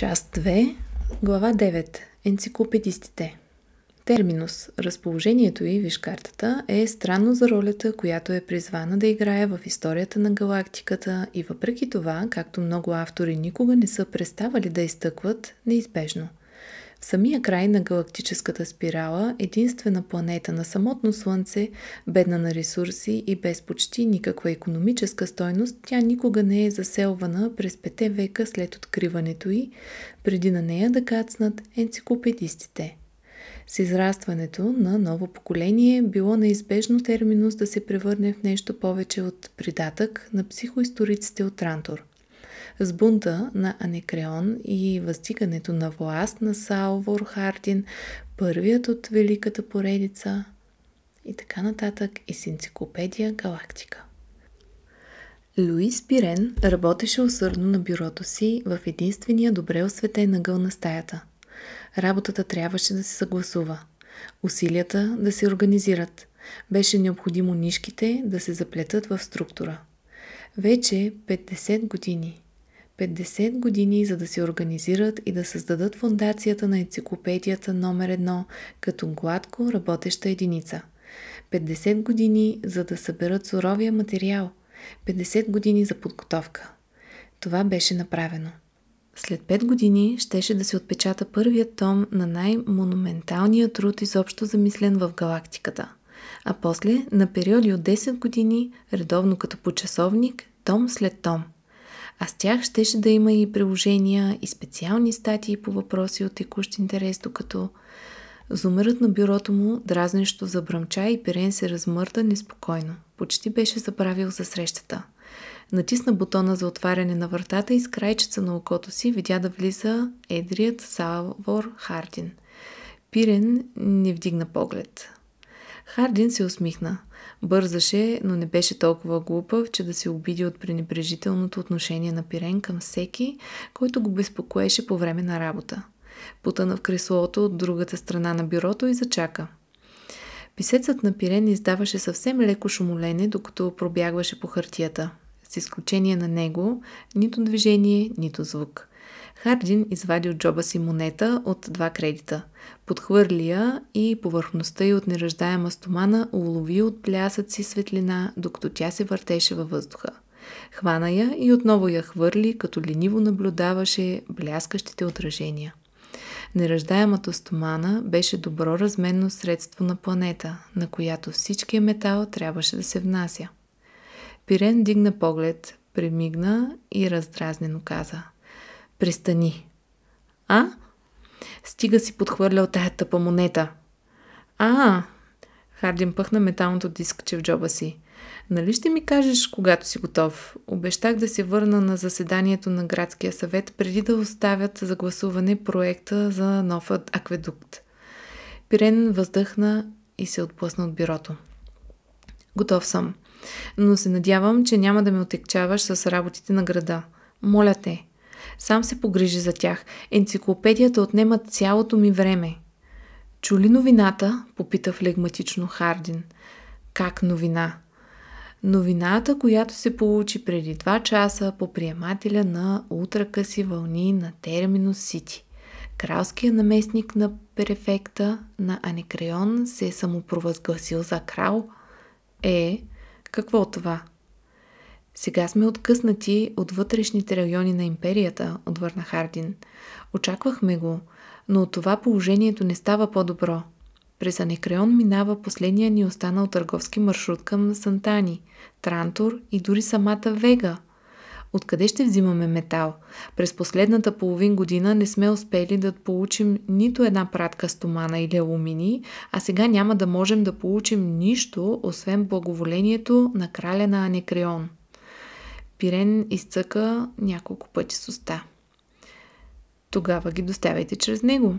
Част 2, глава 9. Енциклопедистите. Терминус. Разположението и вишкартата е странно за ролята, която е призвана да играе в историята на галактиката и въпреки това, както много автори никога не са преставали да изтъкват, неизбежно – в самия край на галактическата спирала, единствена планета на самотно Слънце, бедна на ресурси и без почти никаква економическа стойност, тя никога не е заселвана през пете века след откриването й, преди на нея да кацнат енциклопедистите. С израстването на ново поколение било неизбежно терминус да се превърне в нещо повече от придатък на психоисториците от Трантор. С бунта на Анекреон и въздигането на власт на Салвор Хардин, първият от Великата поредица и така нататък и с енциклопедия Галактика. Луис Пирен работеше усърдно на бюрото си в единствения добре осветен ъгъл на стаята. Работата трябваше да се съгласува, усилията да се организират. Беше необходимо нишките да се заплетат в структура. Вече 50 години 50 години, за да се организират и да създадат фундацията на енциклопедията номер 1 като гладко работеща единица. 50 години, за да съберат суровия материал. 50 години за подготовка. Това беше направено. След 5 години щеше да се отпечата първият том на най-монументалния труд изобщо замислен в галактиката. А после, на периоди от 10 години, редовно като почасовник, том след том – а с тях щеше да има и приложения, и специални статии по въпроси от текущ интерес, докато зумерът на бюрото му, дразнещо забръмча и Пирен се размърда неспокойно. Почти беше забравил за срещата. Натисна бутона за отваряне на вратата и с крайчеца на окото си видя да влиза едрият Савор Хардин. Пирен не вдигна поглед. Хардин се усмихна – Бързаше, но не беше толкова глупав, че да се обиди от пренебрежителното отношение на Пирен към всеки, който го безпокоеше по време на работа. Потъна в креслото от другата страна на бюрото и зачака. Писецът на Пирен издаваше съвсем леко шумолене, докато пробягваше по хартията. С изключение на него, нито движение, нито звук – Хардин извади от джоба си монета от два кредита. Подхвърли я и повърхността й от неръждаема стомана улови от плясъци светлина, докато тя се въртеше във въздуха. Хвана я и отново я хвърли, като лениво наблюдаваше бляскащите отражения. Неръждаемата стомана беше добро разменно средство на планета, на която всичкия метал трябваше да се внася. Пирен дигна поглед, премигна и раздразнено каза – Престани. А? Стига си подхвърлял тая тъпа монета. А, Хардин пъхна металното дискче в джоба си. Нали ще ми кажеш, когато си готов? Обещах да се върна на заседанието на градския съвет, преди да оставят за гласуване проекта за нов акведукт. Пирен въздъхна и се отплъсна от бюрото. Готов съм. Но се надявам, че няма да ме отекчаваш с работите на града. Моля те. Сам се погрижи за тях. Енциклопедията отнема цялото ми време. Чули новината? попита флегматично Хардин. Как новина? Новината, която се получи преди два часа по приемателя на ултракъси вълни на Терминус Сити. Кралският наместник на префекта на Анекреон се е самопровъзгласил за крал. Е, какво това? Сега сме откъснати от вътрешните райони на империята, отвърна Хардин. Очаквахме го, но от това положението не става по-добро. През Анекреон минава последния ни останал търговски маршрут към Сантани, Трантор и дори самата Вега. Откъде ще взимаме метал? През последната половин година не сме успели да получим нито една пратка стомана или алумини, а сега няма да можем да получим нищо, освен благоволението на краля на Анекреон. Пирен изцъка няколко пъти с уста. Тогава ги доставяйте чрез него.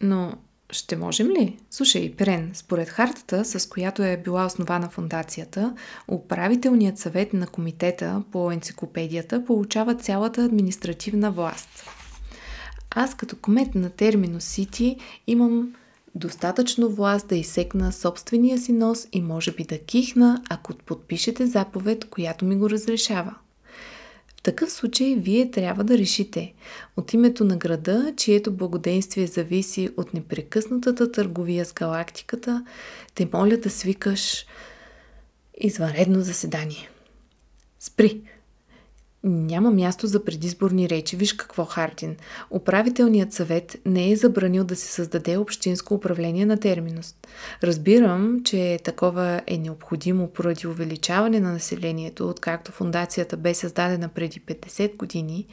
Но ще можем ли? Слушай, Пирен, според хартата, с която е била основана фундацията, управителният съвет на комитета по енциклопедията получава цялата административна власт. Аз като комет на термино Сити имам достатъчно власт да изсекна собствения си нос и може би да кихна, ако подпишете заповед, която ми го разрешава. В такъв случай вие трябва да решите от името на града, чието благодействие зависи от непрекъснатата търговия с галактиката, те моля да свикаш извънредно заседание. Спри! Няма място за предизборни речи. Виж какво Хартин. Управителният съвет не е забранил да се създаде общинско управление на терминус. Разбирам, че такова е необходимо поради увеличаване на населението, откакто фундацията бе създадена преди 50 години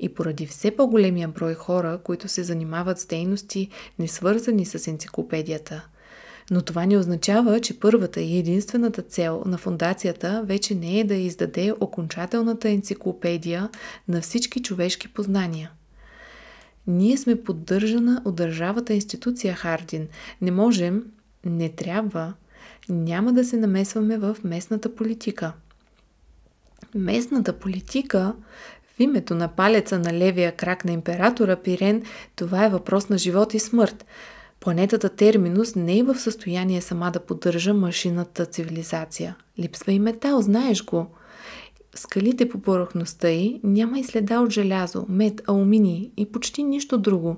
и поради все по-големия брой хора, които се занимават с дейности, несвързани с енциклопедията – но това не означава, че първата и единствената цел на фундацията вече не е да издаде окончателната енциклопедия на всички човешки познания. Ние сме поддържана от държавата институция Хардин. Не можем, не трябва, няма да се намесваме в местната политика. Местната политика в името на палеца на левия крак на императора Пирен, това е въпрос на живот и смърт. Планетата Терминус не е в състояние сама да поддържа машината цивилизация. Липсва и метал, знаеш го. Скалите по повърхността й няма и следа от желязо, мед, алумини и почти нищо друго.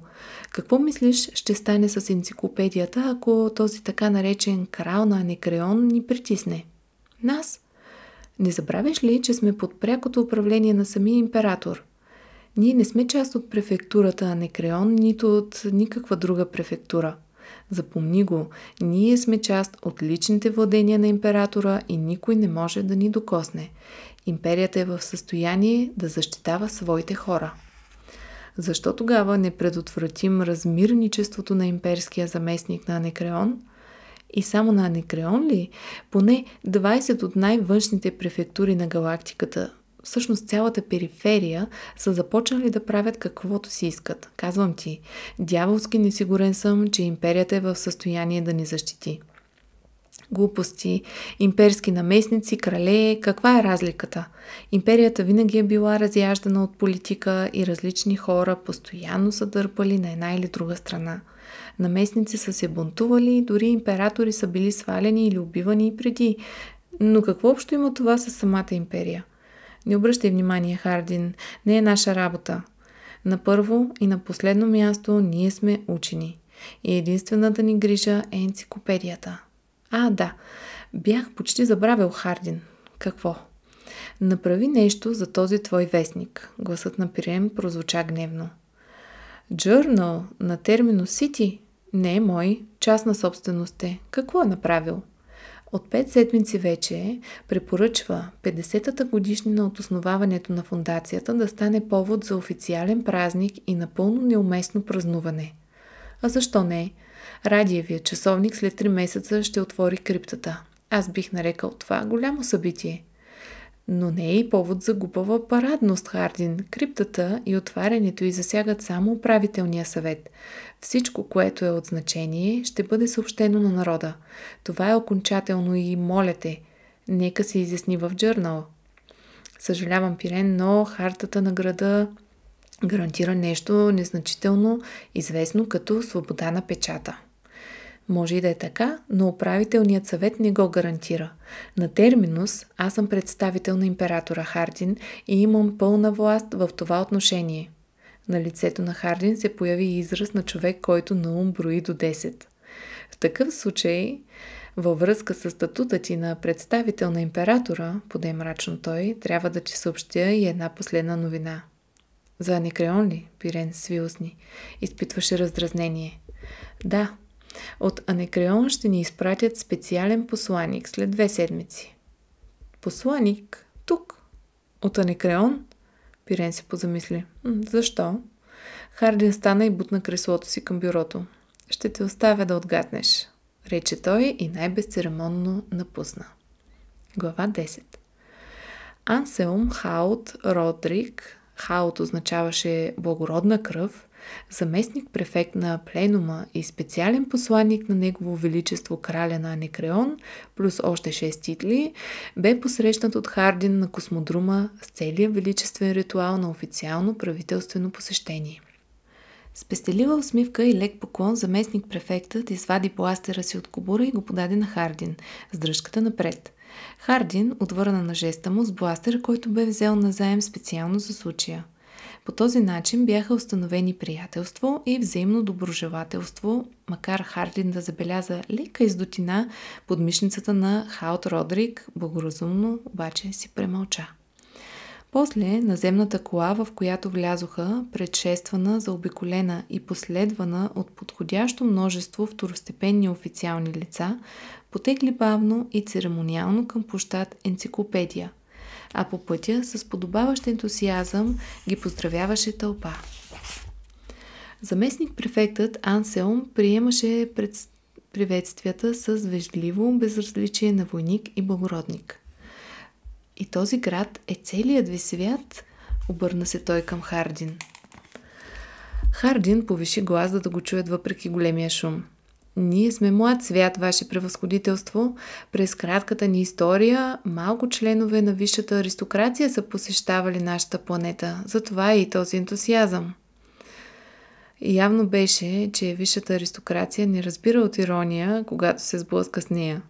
Какво мислиш ще стане с енциклопедията, ако този така наречен крал на Анекреон ни притисне? Нас? Не забравяш ли, че сме под прякото управление на самия император – ние не сме част от префектурата Анекреон, нито от никаква друга префектура. Запомни го, ние сме част от личните владения на императора и никой не може да ни докосне. Империята е в състояние да защитава своите хора. Защо тогава не предотвратим размирничеството на имперския заместник на Анекреон? И само на Анекреон ли? Поне 20 от най-външните префектури на галактиката всъщност цялата периферия са започнали да правят каквото си искат. Казвам ти, дяволски несигурен съм, че империята е в състояние да ни защити. Глупости, имперски наместници, крале, каква е разликата? Империята винаги е била разяждана от политика и различни хора постоянно са дърпали на една или друга страна. Наместници са се бунтували, дори императори са били свалени или убивани и преди. Но какво общо има това с самата империя? Не обръщай внимание, Хардин, не е наша работа. На първо и на последно място ние сме учени. И единствената ни грижа е енциклопедията. А, да, бях почти забравил Хардин. Какво? Направи нещо за този твой вестник. Гласът на Пирем прозвуча гневно. Journal на термино Сити, не е мой, частна собственост е. Какво е направил? От 5 седмици вече препоръчва 50-та годишнина от основаването на фундацията да стане повод за официален празник и напълно неуместно празнуване. А защо не? Радиевия часовник след 3 месеца ще отвори криптата. Аз бих нарекал това голямо събитие но не е и повод за глупава парадност, Хардин. Криптата и отварянето й засягат само управителния съвет. Всичко, което е от значение, ще бъде съобщено на народа. Това е окончателно и моля те. Нека се изясни в джърнал. Съжалявам, Пирен, но хартата на града гарантира нещо незначително, известно като свобода на печата. Може и да е така, но управителният съвет не го гарантира. На терминус аз съм представител на императора Хардин и имам пълна власт в това отношение. На лицето на Хардин се появи израз на човек, който на ум брои до 10. В такъв случай, във връзка с статута ти на представител на императора, поде мрачно той, трябва да ти съобщя и една последна новина. За Аникреон ли? Пирен свилсни. Изпитваше раздразнение. Да, от Анекреон ще ни изпратят специален посланик след две седмици. Посланик? Тук? От Анекреон? Пирен се позамисли. Защо? Хардин стана и бутна креслото си към бюрото. Ще те оставя да отгаднеш, рече той и най-безцеремонно напусна. Глава 10 Анселм Хаут Родрик, Хаут означаваше благородна кръв, заместник префект на пленума и специален посланник на Негово Величество краля на Анекреон, плюс още 6 титли, бе посрещнат от Хардин на космодрума с целия величествен ритуал на официално правителствено посещение. Спестелива усмивка и лек поклон заместник префектът извади пластера си от кобура и го подаде на Хардин, с дръжката напред. Хардин отвърна на жеста му с бластер, който бе взел назаем специално за случая – по този начин бяха установени приятелство и взаимно доброжелателство, макар Хардин да забеляза лека издотина под мишницата на Хаут Родрик, благоразумно обаче си премълча. После наземната кола, в която влязоха, предшествана, заобиколена и последвана от подходящо множество второстепенни официални лица, потекли бавно и церемониално към площад Енциклопедия – а по пътя с подобаващ ентусиазъм ги поздравяваше тълпа. Заместник-префектът Анселм приемаше пред... приветствията с вежливо безразличие на войник и благородник. И този град е целият ви свят, обърна се той към Хардин. Хардин повиши глас, за да го чуят въпреки големия шум – ние сме млад свят, Ваше превъзходителство. През кратката ни история малко членове на висшата аристокрация са посещавали нашата планета. Затова е и този ентусиазъм. Явно беше, че висшата аристокрация не разбира от ирония, когато се сблъска с нея.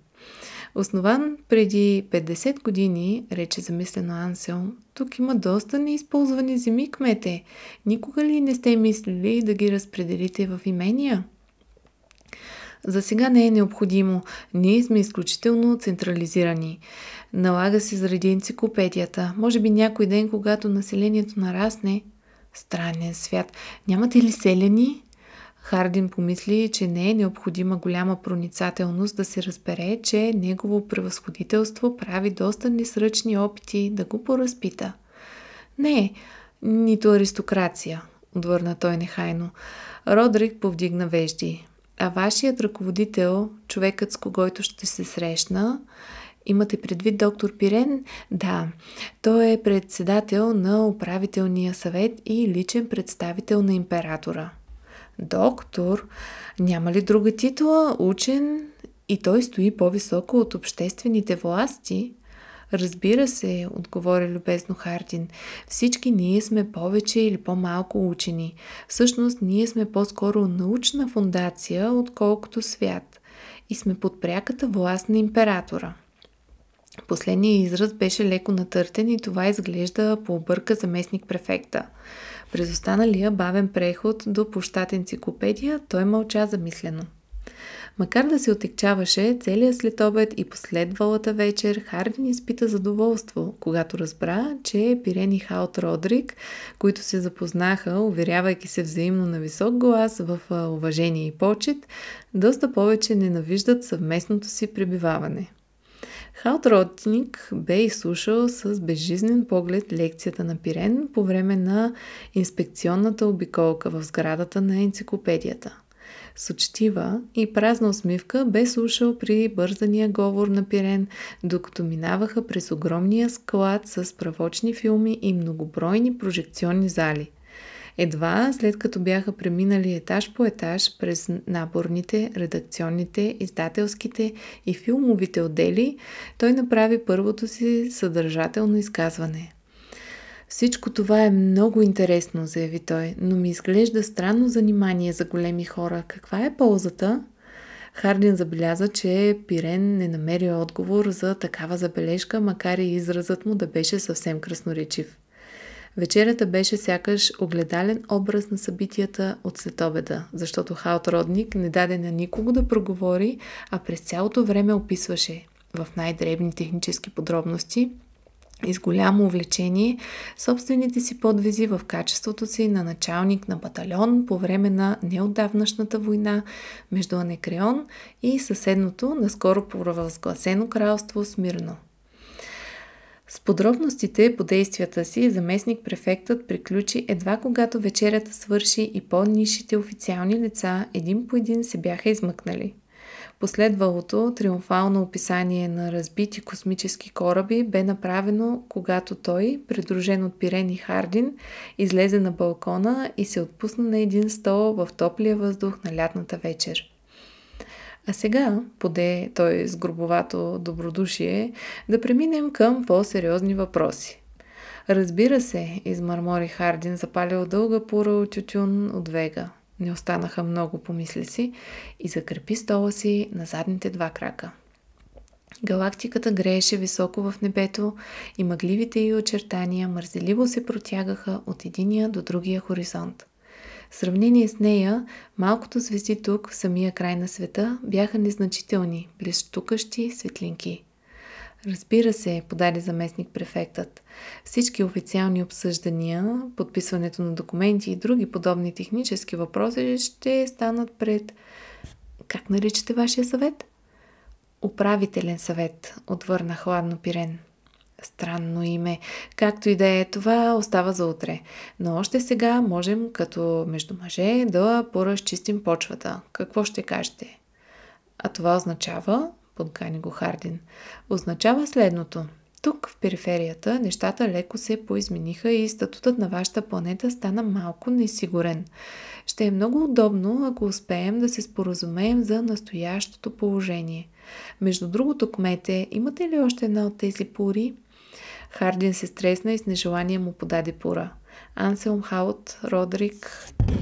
Основан преди 50 години, рече замислено Ансел, тук има доста неизползвани земи, кмете. Никога ли не сте мислили да ги разпределите в имения? За сега не е необходимо. Ние сме изключително централизирани. Налага се заради енциклопедията. Може би някой ден, когато населението нарасне, странен свят. Нямате ли селяни? Хардин помисли, че не е необходима голяма проницателност да се разбере, че негово превъзходителство прави доста несръчни опити да го поразпита. Не, нито аристокрация, отвърна той нехайно. Родрик повдигна вежди. А вашият ръководител, човекът с когото ще се срещна, имате предвид доктор Пирен? Да, той е председател на управителния съвет и личен представител на императора. Доктор? Няма ли друга титла? Учен? И той стои по-високо от обществените власти? Разбира се, отговори любезно Хардин, всички ние сме повече или по-малко учени. Всъщност ние сме по-скоро научна фундация, отколкото свят. И сме под пряката власт на императора. Последният израз беше леко натъртен и това изглежда по обърка заместник префекта. През останалия бавен преход до площад енциклопедия той мълча замислено. Макар да се отекчаваше, целият следобед и последвалата вечер Хардин изпита задоволство, когато разбра, че Пирен и Хаут Родрик, които се запознаха, уверявайки се взаимно на висок глас в уважение и почет, доста повече ненавиждат съвместното си пребиваване. Хаут Родник бе изслушал с безжизнен поглед лекцията на Пирен по време на инспекционната обиколка в сградата на енциклопедията – с учтива и празна усмивка бе слушал при бързания говор на Пирен, докато минаваха през огромния склад с правочни филми и многобройни прожекционни зали. Едва след като бяха преминали етаж по етаж през наборните, редакционните, издателските и филмовите отдели, той направи първото си съдържателно изказване – всичко това е много интересно, заяви той, но ми изглежда странно занимание за големи хора. Каква е ползата? Хардин забеляза, че Пирен не намери отговор за такава забележка, макар и изразът му да беше съвсем красноречив. Вечерята беше сякаш огледален образ на събитията от следобеда, защото Хаут Родник не даде на никого да проговори, а през цялото време описваше в най-дребни технически подробности – и с голямо увлечение собствените си подвизи в качеството си на началник на батальон по време на неотдавнашната война между Анекреон и съседното, наскоро провъзгласено кралство Смирно. С подробностите по действията си заместник префектът приключи едва когато вечерята свърши и по-нишите официални лица един по един се бяха измъкнали – Последвалото триумфално описание на разбити космически кораби бе направено, когато той, придружен от Пирени Хардин, излезе на балкона и се отпусна на един стол в топлия въздух на лятната вечер. А сега, поде той с грубовато добродушие, да преминем към по-сериозни въпроси. Разбира се, измърмори Хардин, запалил дълга пура от тютюн от Вега. Не останаха много, помисли си, и закрепи стола си на задните два крака. Галактиката грееше високо в небето и мъгливите й очертания мързеливо се протягаха от единия до другия хоризонт. В сравнение с нея, малкото звезди тук, в самия край на света, бяха незначителни, блестукащи светлинки. Разбира се, подаде заместник префектът. Всички официални обсъждания, подписването на документи и други подобни технически въпроси ще станат пред... Как наричате вашия съвет? Управителен съвет, отвърна хладно Пирен. Странно име. Както и да е, това остава за утре. Но още сега можем, като между мъже, да поразчистим почвата. Какво ще кажете? А това означава, подкани го Хардин, означава следното. Тук, в периферията, нещата леко се поизмениха и статутът на вашата планета стана малко несигурен. Ще е много удобно, ако успеем да се споразумеем за настоящото положение. Между другото, кмете, имате ли още една от тези пури? Хардин се стресна и с нежелание му подаде пура. Анселм Хаут Родрик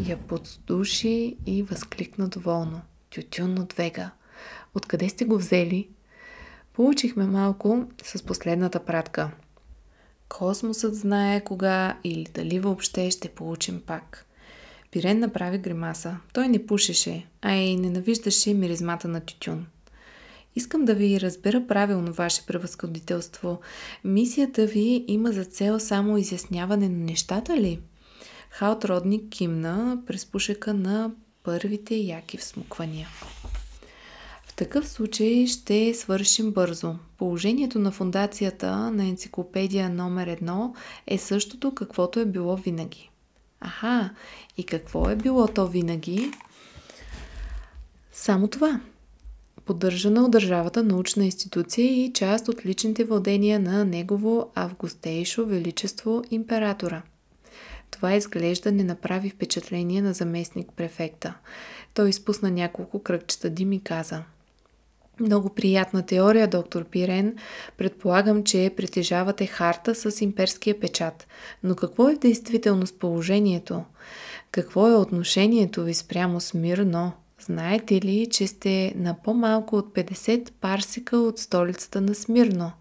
я подсдуши и възкликна доволно. Тютюн от Вега. Откъде сте го взели? Получихме малко с последната пратка. Космосът знае кога или дали въобще ще получим пак. Пирен направи гримаса. Той не пушеше, а и ненавиждаше миризмата на тютюн. Искам да ви разбера правилно, ваше превъзходителство. Мисията ви има за цел само изясняване на нещата ли? Хаот Родник кимна през пушека на първите яки всмуквания такъв случай ще свършим бързо. Положението на фундацията на енциклопедия номер едно е същото каквото е било винаги. Аха, и какво е било то винаги? Само това. Поддържана от държавата научна институция и част от личните владения на негово Августейшо Величество императора. Това изглежда не направи впечатление на заместник префекта. Той изпусна няколко кръгчета дим и каза – много приятна теория, доктор Пирен. Предполагам, че притежавате харта с имперския печат. Но какво е в действителност положението? Какво е отношението ви спрямо Смирно? Знаете ли, че сте на по-малко от 50 парсика от столицата на Смирно?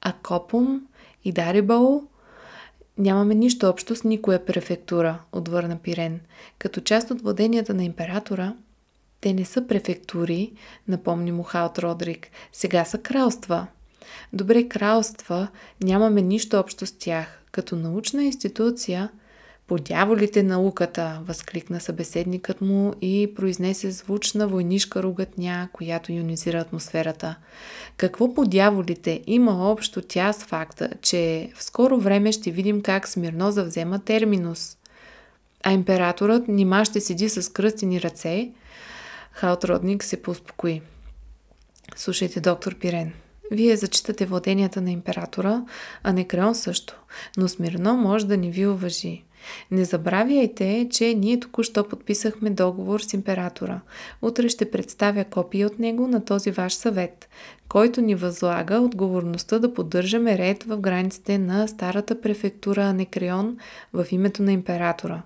А Копум и Дарибол Нямаме нищо общо с никоя префектура, отвърна Пирен. Като част от владенията на императора, те не са префектури, напомни му Халт Родрик. Сега са кралства. Добре, кралства, нямаме нищо общо с тях. Като научна институция, по дяволите науката, възкликна събеседникът му и произнесе звучна войнишка ругатня, която ионизира атмосферата. Какво по дяволите има общо тя с факта, че в скоро време ще видим как Смирно завзема терминус? А императорът нима ще седи с кръстени ръце – Хаут Родник се поуспокои. Слушайте, доктор Пирен. Вие зачитате владенията на императора, а Некреон също, но Смирно може да не ви уважи. Не забравяйте, че ние току-що подписахме договор с императора. Утре ще представя копия от него на този ваш съвет, който ни възлага отговорността да поддържаме ред в границите на старата префектура Анекрион в името на императора.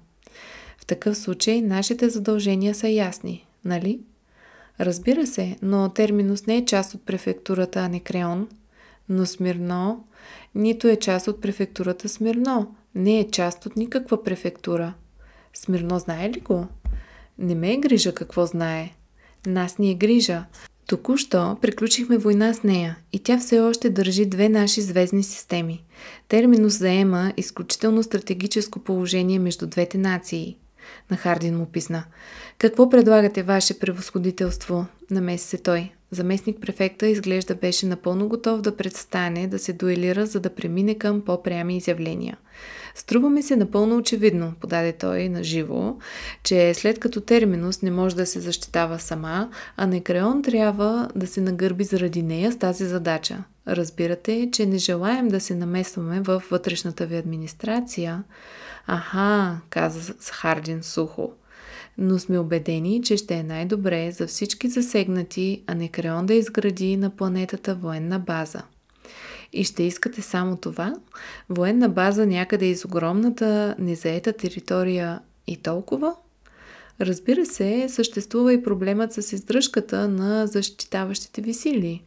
В такъв случай нашите задължения са ясни нали? Разбира се, но терминус не е част от префектурата Анекреон, но Смирно нито е част от префектурата Смирно. Не е част от никаква префектура. Смирно знае ли го? Не ме е грижа какво знае. Нас ни е грижа. Току-що приключихме война с нея и тя все още държи две наши звездни системи. Терминус заема изключително стратегическо положение между двете нации – на Хардин му писна. Какво предлагате, ваше превъзходителство? Намеси се той. Заместник префекта изглежда беше напълно готов да предстане, да се дуелира, за да премине към по-прями изявления. Струва ми се напълно очевидно, подаде той на живо, че след като терминус не може да се защитава сама, а Некреон трябва да се нагърби заради нея с тази задача. Разбирате, че не желаем да се намесваме в вътрешната ви администрация, Аха, каза Хардин сухо. Но сме убедени, че ще е най-добре за всички засегнати, а не Креон да изгради на планетата военна база. И ще искате само това? Военна база някъде из огромната незаета територия и толкова? Разбира се, съществува и проблемът с издръжката на защитаващите ви сили.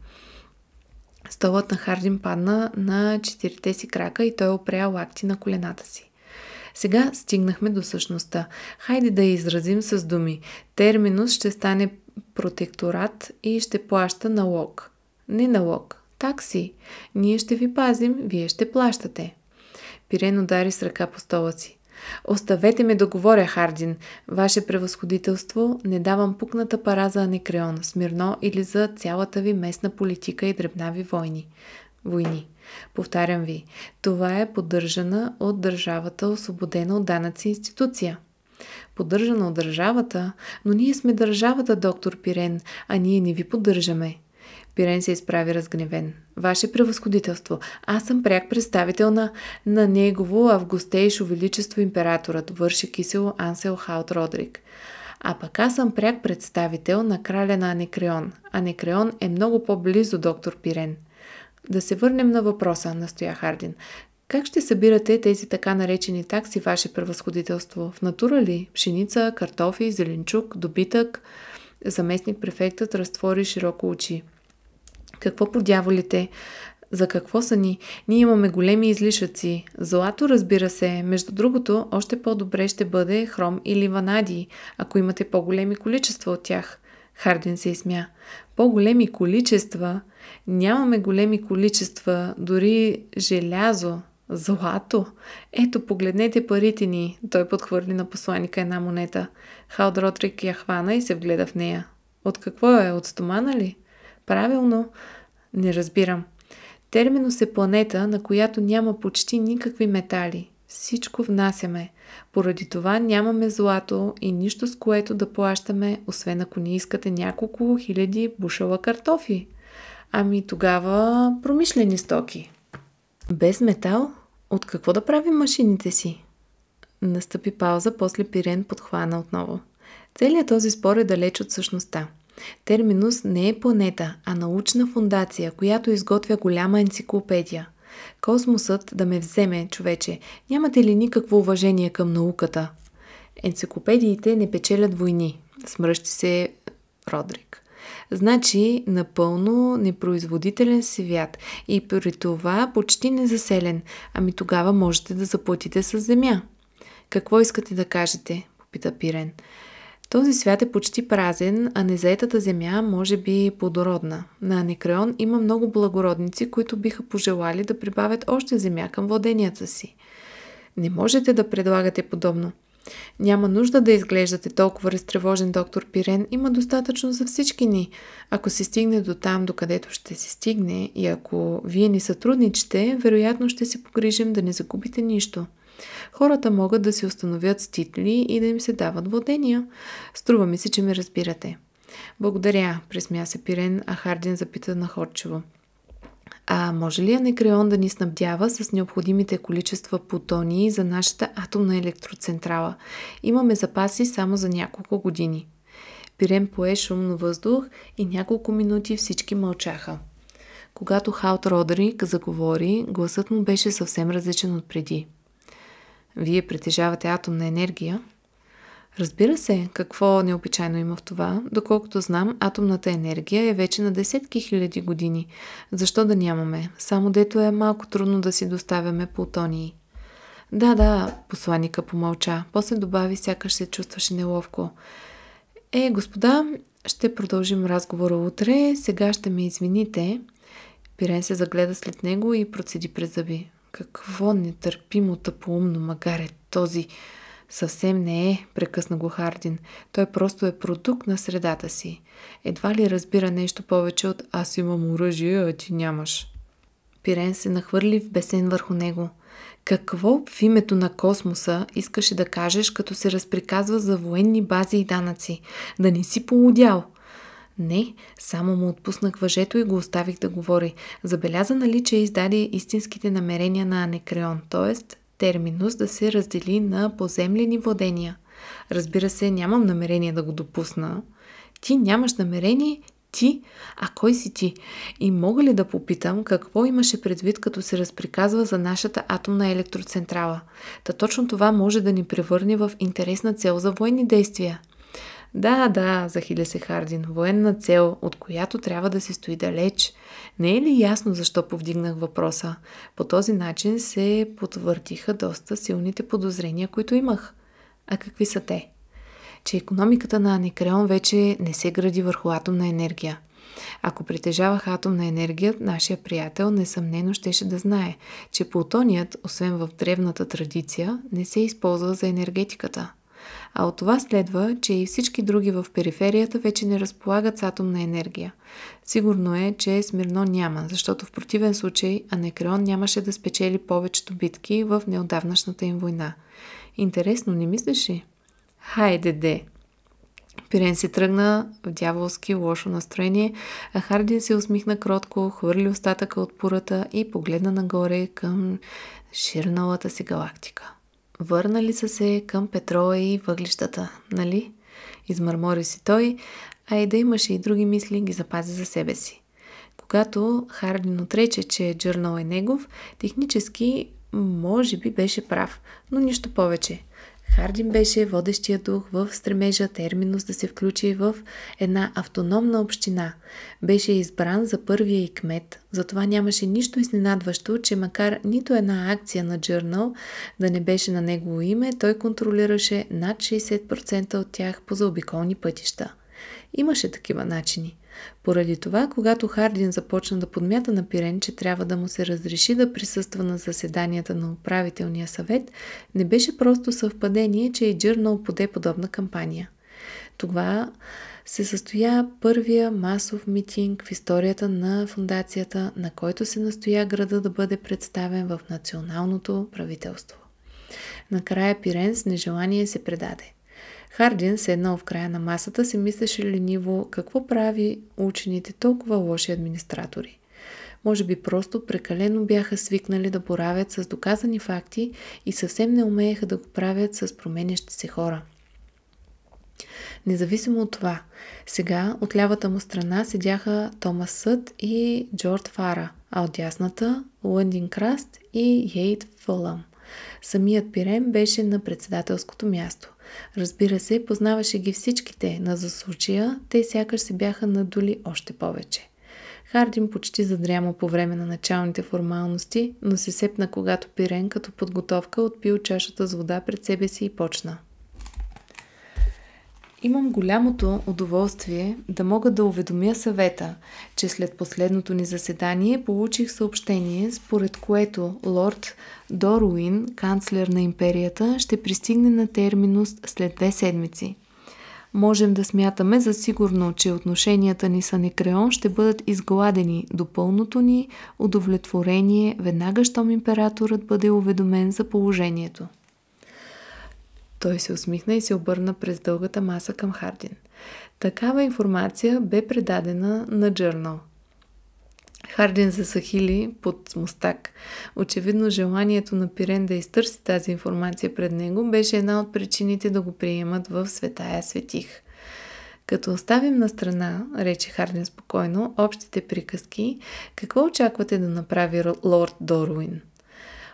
Столът на Хардин падна на четирите си крака и той е опря лакти на колената си. Сега стигнахме до същността. Хайде да я изразим с думи. Терминус ще стане протекторат и ще плаща налог. Не налог, такси. Ние ще ви пазим, вие ще плащате. Пирен удари с ръка по стола си. Оставете ме да говоря, Хардин. Ваше превъзходителство, не давам пукната пара за Анекреон, Смирно или за цялата ви местна политика и дребнави войни. Войни. Повтарям ви, това е поддържана от държавата, освободена от данъци институция. Поддържана от държавата, но ние сме държавата, доктор Пирен, а ние не ви поддържаме. Пирен се изправи разгневен. Ваше превъзходителство, аз съм пряк представител на, на негово августейшо величество императорът, върши кисело Ансел Хаут Родрик. А пък аз съм пряк представител на краля на Анекреон. Анекреон е много по-близо, доктор Пирен. Да се върнем на въпроса, настоя Хардин. Как ще събирате тези така наречени такси, ваше превъзходителство? В натура ли? Пшеница, картофи, зеленчук, добитък? Заместник префектът разтвори широко очи. Какво подяволите? За какво са ни? Ние имаме големи излишъци. Злато, разбира се. Между другото, още по-добре ще бъде хром или Ванади, ако имате по-големи количества от тях. Хардин се изсмя. По-големи количества? Нямаме големи количества, дори желязо, злато. Ето, погледнете парите ни. Той подхвърли на посланика една монета. Халд Ротрик я хвана и се вгледа в нея. От какво е? От стомана ли? Правилно. Не разбирам. Терминус е планета, на която няма почти никакви метали. Всичко внасяме. Поради това нямаме злато и нищо с което да плащаме, освен ако не искате няколко хиляди бушала картофи. Ами тогава промишлени стоки. Без метал, от какво да правим машините си? Настъпи пауза, после Пирен подхвана отново. Целият този спор е далеч от същността. Терминус не е планета, а научна фундация, която изготвя голяма енциклопедия. Космосът да ме вземе, човече, нямате ли никакво уважение към науката? Енциклопедиите не печелят войни, смръщи се Родрик. Значи напълно непроизводителен свят и при това почти незаселен. Ами тогава можете да заплатите с земя. Какво искате да кажете? попита Пирен. Този свят е почти празен, а незаетата земя може би плодородна. На Некреон има много благородници, които биха пожелали да прибавят още земя към владенията си. Не можете да предлагате подобно – няма нужда да изглеждате толкова разтревожен, доктор Пирен. Има достатъчно за всички ни. Ако се стигне до там, до където ще се стигне и ако вие ни сътрудничите, вероятно ще се погрижим да не загубите нищо. Хората могат да се установят с титли и да им се дават владения. Струва ми се, че ме разбирате. Благодаря, пресмя се Пирен, а Хардин запита находчиво. А може ли Анекреон да ни снабдява с необходимите количества плутонии за нашата атомна електроцентрала? Имаме запаси само за няколко години. Пирен пое шумно въздух и няколко минути всички мълчаха. Когато Хаут Родерик заговори, гласът му беше съвсем различен от преди. Вие притежавате атомна енергия? Разбира се, какво необичайно има в това, доколкото знам, атомната енергия е вече на десетки хиляди години. Защо да нямаме? Само дето е малко трудно да си доставяме плутонии. Да, да, посланика помълча. После добави, сякаш се чувстваше неловко. Е, господа, ще продължим разговора утре. Сега ще ме извините. Пирен се загледа след него и процеди през зъби. Какво нетърпимо тъпоумно магар е този... Съвсем не е, прекъсна го Хардин. Той просто е продукт на средата си. Едва ли разбира нещо повече от аз имам оръжие, а ти нямаш. Пирен се нахвърли в бесен върху него. Какво в името на космоса искаше да кажеш, като се разприказва за военни бази и данъци? Да не си полудял? Не, само му отпуснах въжето и го оставих да говори. Забеляза нали, че е издаде истинските намерения на Анекреон, т.е терминус да се раздели на поземлени владения. Разбира се, нямам намерение да го допусна. Ти нямаш намерение, ти, а кой си ти? И мога ли да попитам какво имаше предвид, като се разприказва за нашата атомна електроцентрала? Та точно това може да ни превърне в интересна цел за военни действия – да, да, захиля се Хардин, военна цел, от която трябва да се стои далеч. Не е ли ясно защо повдигнах въпроса? По този начин се потвърдиха доста силните подозрения, които имах. А какви са те? Че економиката на Аникреон вече не се гради върху атомна енергия. Ако притежавах атомна енергия, нашия приятел несъмнено щеше да знае, че плутоният, освен в древната традиция, не се използва за енергетиката – а от това следва, че и всички други в периферията вече не разполагат с атомна енергия. Сигурно е, че Смирно няма, защото в противен случай Анекреон нямаше да спечели повечето битки в неодавнашната им война. Интересно, не мислиш ли? Хайде де! Пирен си тръгна в дяволски лошо настроение, а Хардин се усмихна кротко, хвърли остатъка от пурата и погледна нагоре към ширналата си галактика. Върнали са се към петрола и въглищата, нали? Измърмори си той, а и да имаше и други мисли, ги запази за себе си. Когато Хардин отрече, че Джърнал е негов, технически може би беше прав, но нищо повече. Хардин беше водещия дух в стремежа Терминус да се включи в една автономна община. Беше избран за първия и кмет, затова нямаше нищо изненадващо, че макар нито една акция на Джърнал да не беше на негово име, той контролираше над 60% от тях по заобиколни пътища. Имаше такива начини – поради това, когато Хардин започна да подмята на Пирен, че трябва да му се разреши да присъства на заседанията на управителния съвет, не беше просто съвпадение, че и Джърнал поде подобна кампания. Това се състоя първия масов митинг в историята на фундацията, на който се настоя града да бъде представен в националното правителство. Накрая Пирен с нежелание се предаде. Хардин седнал в края на масата си мислеше лениво какво прави учените толкова лоши администратори. Може би просто прекалено бяха свикнали да боравят с доказани факти и съвсем не умееха да го правят с променящи се хора. Независимо от това, сега от лявата му страна седяха Томас Съд и Джорд Фара, а от дясната Лъндин Краст и Йейт Фълъм. Самият Пирем беше на председателското място. Разбира се, познаваше ги всичките, но за случая те сякаш се бяха надули още повече. Хардин почти задряма по време на началните формалности, но се сепна когато Пирен като подготовка отпил чашата с вода пред себе си и почна. Имам голямото удоволствие да мога да уведомя съвета, че след последното ни заседание получих съобщение, според което лорд Доруин, канцлер на империята, ще пристигне на терминус след две седмици. Можем да смятаме за сигурно, че отношенията ни с Некреон ще бъдат изгладени до пълното ни удовлетворение веднага, щом императорът бъде уведомен за положението. Той се усмихна и се обърна през дългата маса към Хардин. Такава информация бе предадена на Джърнал. Хардин засахили под мустак. Очевидно желанието на Пирен да изтърси тази информация пред него беше една от причините да го приемат в Светая Светих. Като оставим на страна, рече Хардин спокойно, общите приказки, какво очаквате да направи лорд Доруин?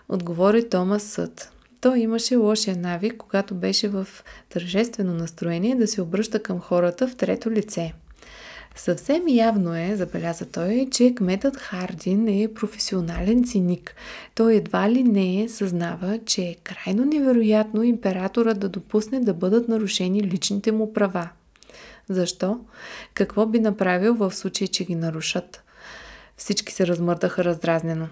Отговори Томас Съд. Той имаше лошия навик, когато беше в тържествено настроение, да се обръща към хората в трето лице. Съвсем явно е, забеляза той, че кметът Хардин е професионален циник. Той едва ли не е, съзнава, че е крайно невероятно императора да допусне да бъдат нарушени личните му права. Защо? Какво би направил в случай, че ги нарушат? Всички се размърдаха раздразнено.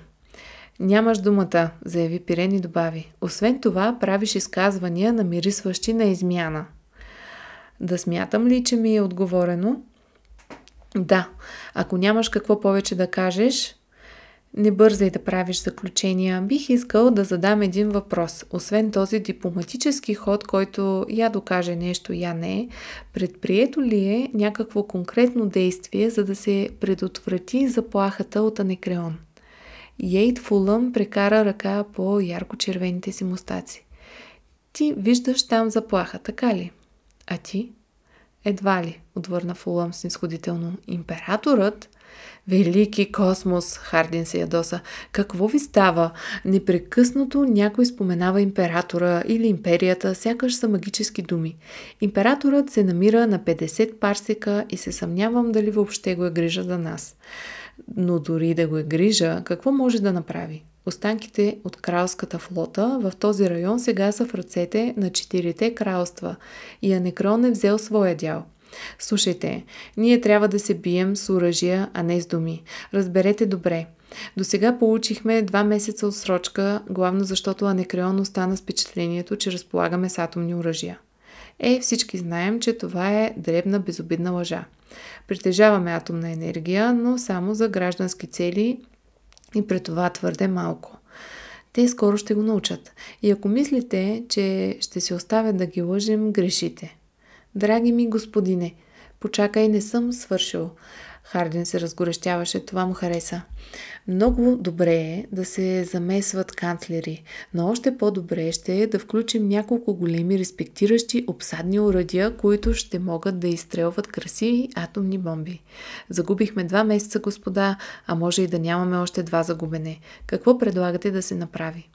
Нямаш думата, заяви Пирен и добави. Освен това, правиш изказвания, намирисващи на измяна. Да смятам ли, че ми е отговорено? Да. Ако нямаш какво повече да кажеш, не бързай да правиш заключения. Бих искал да задам един въпрос. Освен този дипломатически ход, който я докаже нещо, я не, предприето ли е някакво конкретно действие, за да се предотврати заплахата от анекреон? Йейт Фулъм прекара ръка по ярко-червените си мустаци. Ти виждаш там заплаха, така ли? А ти? Едва ли, отвърна Фулъм снисходително. Императорът Велики космос, Хардин се ядоса. Какво ви става? Непрекъснато някой споменава императора или империята, сякаш са магически думи. Императорът се намира на 50 парсека и се съмнявам дали въобще го е грижа за нас. Но дори да го е грижа, какво може да направи? Останките от кралската флота в този район сега са в ръцете на четирите кралства и Анекрон е взел своя дял. Слушайте, ние трябва да се бием с оръжия, а не с думи. Разберете добре. До сега получихме два месеца отсрочка, главно защото Анекреон остана с впечатлението, че разполагаме с атомни оръжия. Е, всички знаем, че това е дребна безобидна лъжа. Притежаваме атомна енергия, но само за граждански цели и при това твърде малко. Те скоро ще го научат. И ако мислите, че ще се оставят да ги лъжим, грешите. Драги ми господине, почакай, не съм свършил. Хардин се разгорещяваше, това му хареса. Много добре е да се замесват канцлери, но още по-добре ще е да включим няколко големи респектиращи обсадни оръдия, които ще могат да изстрелват красиви атомни бомби. Загубихме два месеца, господа, а може и да нямаме още два загубене. Какво предлагате да се направи?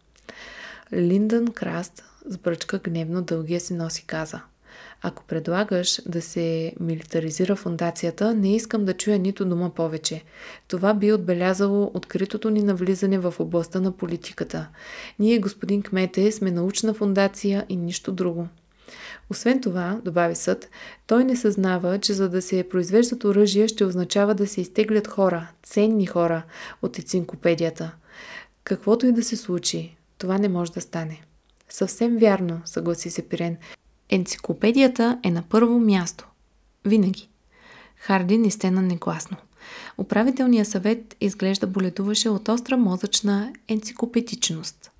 Линдън Краст сбръчка гневно дългия си нос и каза – ако предлагаш да се милитаризира фундацията, не искам да чуя нито дума повече. Това би отбелязало откритото ни навлизане в областта на политиката. Ние, господин Кмете, сме научна фундация и нищо друго. Освен това, добави съд, той не съзнава, че за да се произвеждат оръжия ще означава да се изтеглят хора, ценни хора от енциклопедията. Каквото и да се случи, това не може да стане. Съвсем вярно, съгласи се Пирен. Енциклопедията е на първо място. Винаги. Хардин изтена негласно. Управителният съвет изглежда боледуваше от остра мозъчна енциклопедичност.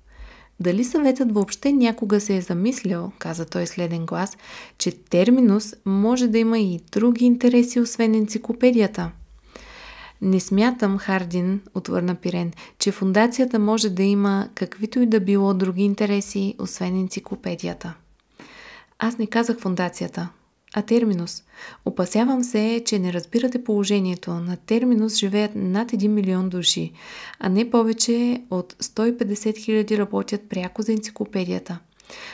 Дали съветът въобще някога се е замислял, каза той следен глас, че терминус може да има и други интереси, освен енциклопедията? Не смятам, Хардин, отвърна Пирен, че фундацията може да има каквито и да било други интереси, освен енциклопедията. Аз не казах фундацията, а терминус. Опасявам се, че не разбирате положението. На терминус живеят над 1 милион души, а не повече от 150 хиляди работят пряко за енциклопедията.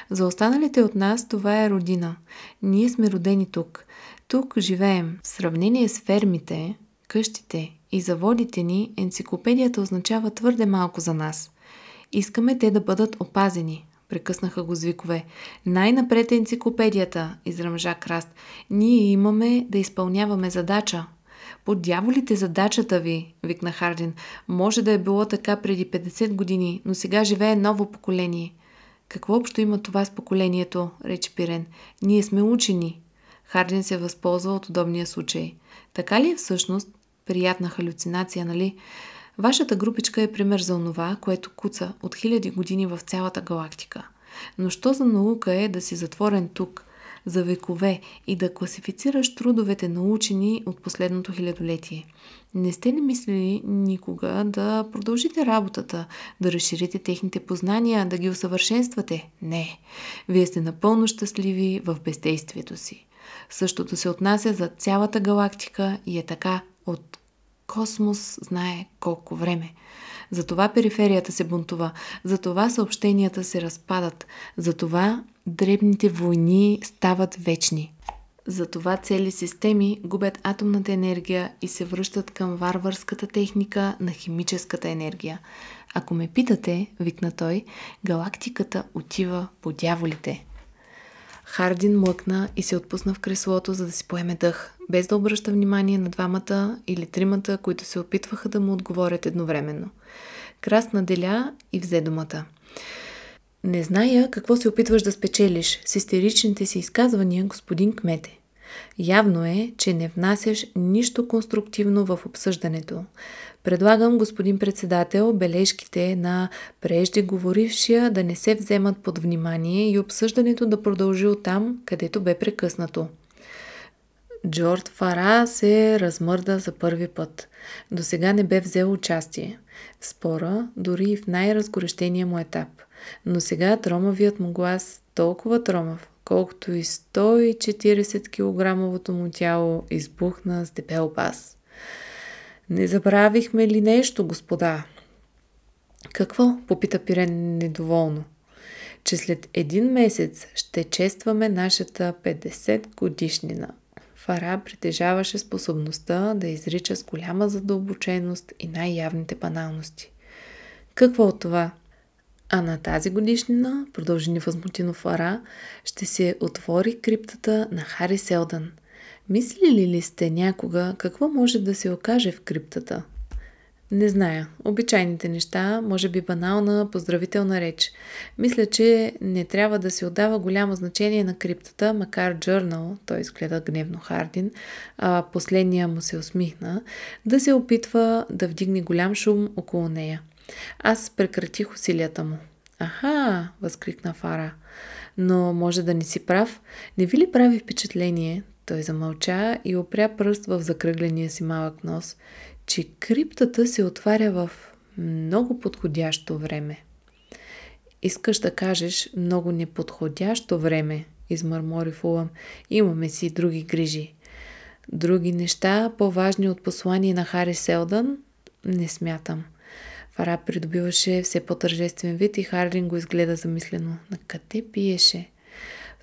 За останалите от нас това е родина. Ние сме родени тук. Тук живеем. В сравнение с фермите, къщите и заводите ни, енциклопедията означава твърде малко за нас. Искаме те да бъдат опазени, Прекъснаха го звикове. Най-напред е енциклопедията, изръмжа Краст. Ние имаме да изпълняваме задача. По дяволите задачата ви, викна Хардин. Може да е било така преди 50 години, но сега живее ново поколение. Какво общо има това с поколението, рече Пирен. Ние сме учени. Хардин се възползва от удобния случай. Така ли е всъщност? Приятна халюцинация, нали? Вашата групичка е пример за онова, което куца от хиляди години в цялата галактика. Но що за наука е да си затворен тук, за векове и да класифицираш трудовете на учени от последното хилядолетие? Не сте ли мислили никога да продължите работата, да разширите техните познания, да ги усъвършенствате? Не. Вие сте напълно щастливи в бездействието си. Същото се отнася за цялата галактика и е така от Космос знае колко време. Затова периферията се бунтува, затова съобщенията се разпадат, затова дребните войни стават вечни. Затова цели системи губят атомната енергия и се връщат към варварската техника на химическата енергия. Ако ме питате, викна той, галактиката отива по дяволите. Хардин млъкна и се отпусна в креслото, за да си поеме дъх без да обръща внимание на двамата или тримата, които се опитваха да му отговорят едновременно. Крас наделя и взе думата. Не зная какво се опитваш да спечелиш с истеричните си изказвания, господин Кмете. Явно е, че не внасяш нищо конструктивно в обсъждането. Предлагам, господин председател, бележките на преждеговорившия да не се вземат под внимание и обсъждането да продължи оттам, където бе прекъснато. Джорд Фара се размърда за първи път. До сега не бе взел участие в спора, дори и в най-разгорещения му етап. Но сега тромавият му глас, толкова тромав, колкото и 140 кг му тяло избухна с дебел бас. Не забравихме ли нещо, господа? Какво? попита Пирен недоволно. Че след един месец ще честваме нашата 50 годишнина. Фара притежаваше способността да изрича с голяма задълбоченост и най-явните баналности. Какво от това? А на тази годишнина, продължи невъзмутино Фара, ще се отвори криптата на Хари Селдън. Мислили ли сте някога какво може да се окаже в криптата? Не зная. Обичайните неща, може би банална поздравителна реч. Мисля, че не трябва да се отдава голямо значение на криптата, макар Journal, той изгледа гневно Хардин, а последния му се усмихна, да се опитва да вдигне голям шум около нея. Аз прекратих усилията му. Аха, възкрикна Фара. Но може да не си прав. Не ви ли прави впечатление, той замълча и опря пръст в закръгления си малък нос че криптата се отваря в много подходящо време. Искаш да кажеш много неподходящо време, измърмори Фулам. Имаме си други грижи. Други неща, по-важни от послание на Хари Селдън, не смятам. Фара придобиваше все по-тържествен вид и Харлин го изгледа замислено. На къде пиеше?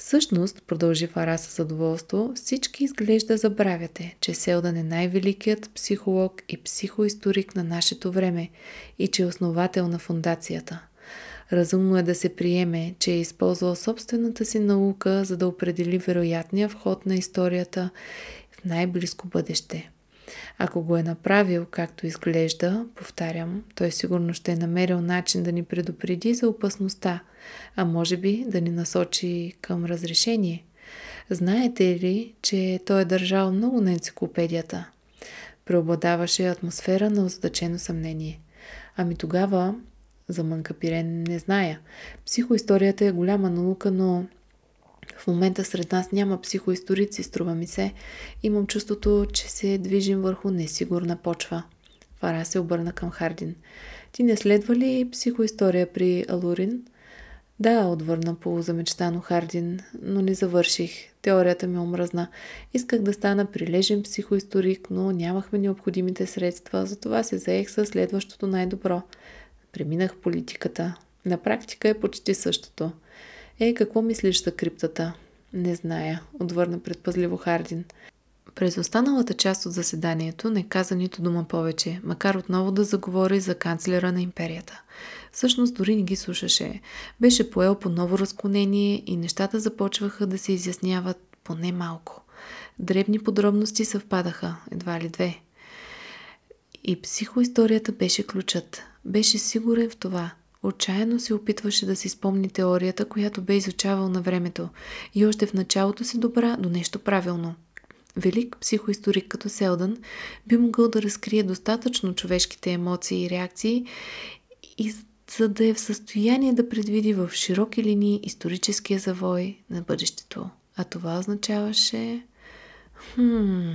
Всъщност, продължи Фара с задоволство, всички изглежда забравяте, че Селдън е най-великият психолог и психоисторик на нашето време и че е основател на фундацията. Разумно е да се приеме, че е използвал собствената си наука, за да определи вероятния вход на историята в най-близко бъдеще – ако го е направил, както изглежда, повтарям, той сигурно ще е намерил начин да ни предупреди за опасността, а може би да ни насочи към разрешение. Знаете ли, че той е държал много на енциклопедията? Преобладаваше атмосфера на озадачено съмнение. Ами тогава, за Мънка Пирен не зная. Психоисторията е голяма наука, но в момента сред нас няма психоисторици, струва ми се. Имам чувството, че се движим върху несигурна почва. Фара се обърна към Хардин. Ти не следва ли психоистория при Алурин? Да, отвърна полузамечтано Хардин, но не завърших. Теорията ми омръзна. Исках да стана прилежен психоисторик, но нямахме необходимите средства, затова се заех със следващото най-добро. Преминах политиката. На практика е почти същото. Е, какво мислиш за криптата? Не зная, отвърна предпазливо Хардин. През останалата част от заседанието не каза нито дума повече, макар отново да заговори за канцлера на империята. Всъщност дори не ги слушаше. Беше поел по ново разклонение и нещата започваха да се изясняват поне малко. Дребни подробности съвпадаха, едва ли две. И психоисторията беше ключът. Беше сигурен в това – Отчаяно се опитваше да си спомни теорията, която бе изучавал на времето и още в началото се добра до нещо правилно. Велик психоисторик като Селдън би могъл да разкрие достатъчно човешките емоции и реакции и за да е в състояние да предвиди в широки линии историческия завой на бъдещето. А това означаваше... Хм...